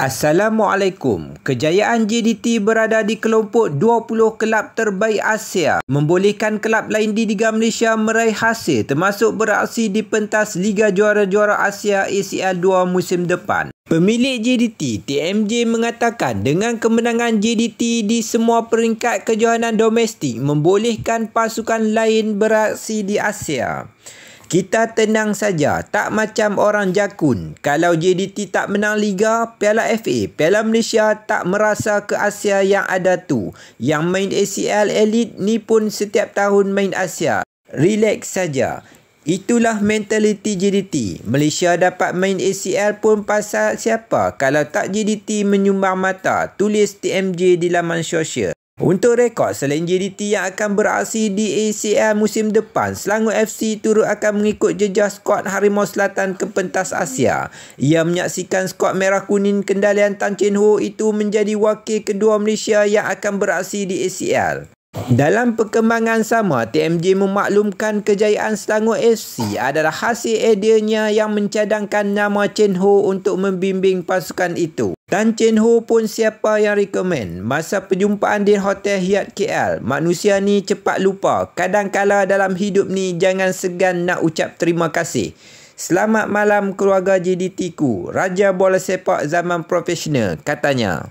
Assalamualaikum. Kejayaan JDT berada di kelompok 20 kelab terbaik Asia membolehkan kelab lain di Liga Malaysia meraih hasil termasuk beraksi di pentas Liga Juara-Juara Asia ACL 2 musim depan. Pemilik JDT, TMJ mengatakan dengan kemenangan JDT di semua peringkat kejohanan domestik membolehkan pasukan lain beraksi di Asia. Kita tenang saja, tak macam orang Jakun. Kalau JDT tak menang Liga, Piala FA, Piala Malaysia tak merasa ke Asia yang ada tu. Yang main ACL Elite ni pun setiap tahun main Asia. Relax saja. Itulah mentaliti JDT. Malaysia dapat main ACL pun pasal siapa kalau tak JDT menyumbang mata, tulis TMJ di laman sosial. Untuk rekod, selain JDT yang akan beraksi di ACL musim depan, Selangor FC turut akan mengikut jejak skuad Harimau Selatan ke pentas Asia. Ia menyaksikan skuad merah kuning kendalian Tan Chin Ho itu menjadi wakil kedua Malaysia yang akan beraksi di ACL. Dalam perkembangan sama, TMJ memaklumkan kejayaan Selangor FC adalah hasil ideanya yang mencadangkan nama Chen Ho untuk membimbing pasukan itu. Tan Chin Ho pun siapa yang rekomen Masa perjumpaan di Hotel Hyatt KL, manusia ni cepat lupa. Kadang-kala dalam hidup ni jangan segan nak ucap terima kasih. Selamat malam keluarga JDT ku, Raja Bola Sepak Zaman Profesional, katanya.